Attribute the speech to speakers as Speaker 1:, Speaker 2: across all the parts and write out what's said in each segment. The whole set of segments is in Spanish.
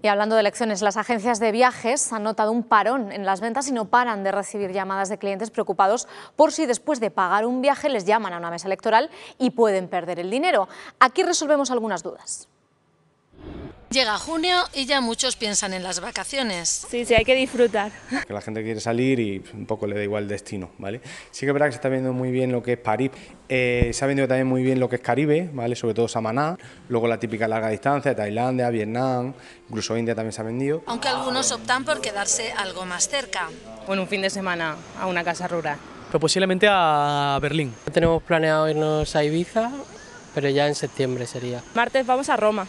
Speaker 1: Y hablando de elecciones, las agencias de viajes han notado un parón en las ventas y no paran de recibir llamadas de clientes preocupados por si después de pagar un viaje les llaman a una mesa electoral y pueden perder el dinero. Aquí resolvemos algunas dudas. Llega junio y ya muchos piensan en las vacaciones. Sí, sí, hay que disfrutar.
Speaker 2: Que la gente quiere salir y un poco le da igual el destino, ¿vale? Sí que es verdad que se está viendo muy bien lo que es París, eh, se ha vendido también muy bien lo que es Caribe, ¿vale? Sobre todo Samaná, luego la típica larga distancia, Tailandia, Vietnam, incluso India también se ha vendido.
Speaker 1: Aunque algunos optan por quedarse algo más cerca. Bueno, un fin de semana a una casa rural.
Speaker 2: Pero posiblemente a Berlín. Tenemos planeado irnos a Ibiza, pero ya en septiembre sería.
Speaker 1: Martes vamos a Roma.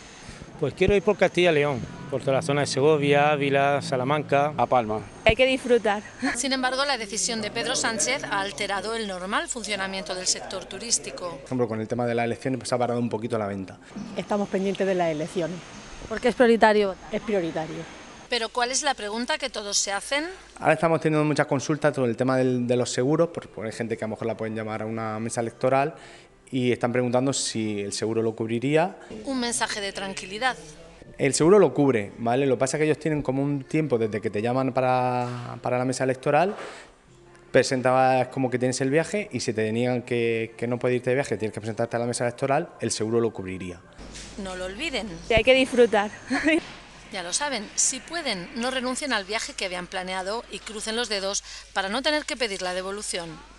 Speaker 2: Pues quiero ir por Castilla y León, por toda la zona de Segovia, Ávila, Salamanca. A Palma.
Speaker 1: Hay que disfrutar. Sin embargo, la decisión de Pedro Sánchez ha alterado el normal funcionamiento del sector turístico. Por
Speaker 2: ejemplo, con el tema de las elecciones pues, ha parado un poquito la venta. Estamos pendientes de las elecciones.
Speaker 1: Porque es prioritario. Es prioritario. Pero ¿cuál es la pregunta que todos se hacen?
Speaker 2: Ahora estamos teniendo muchas consultas sobre el tema de los seguros, porque hay gente que a lo mejor la pueden llamar a una mesa electoral y están preguntando si el seguro lo cubriría.
Speaker 1: Un mensaje de tranquilidad.
Speaker 2: El seguro lo cubre, ¿vale? Lo que pasa es que ellos tienen como un tiempo desde que te llaman para, la mesa electoral, presentabas como que tienes el viaje y si te tenían que, no puedes irte de viaje, tienes que presentarte a la mesa electoral, el seguro lo cubriría.
Speaker 1: No lo olviden. Y hay que disfrutar. Ya lo saben, si pueden, no renuncien al viaje que habían planeado y crucen los dedos para no tener que pedir la devolución.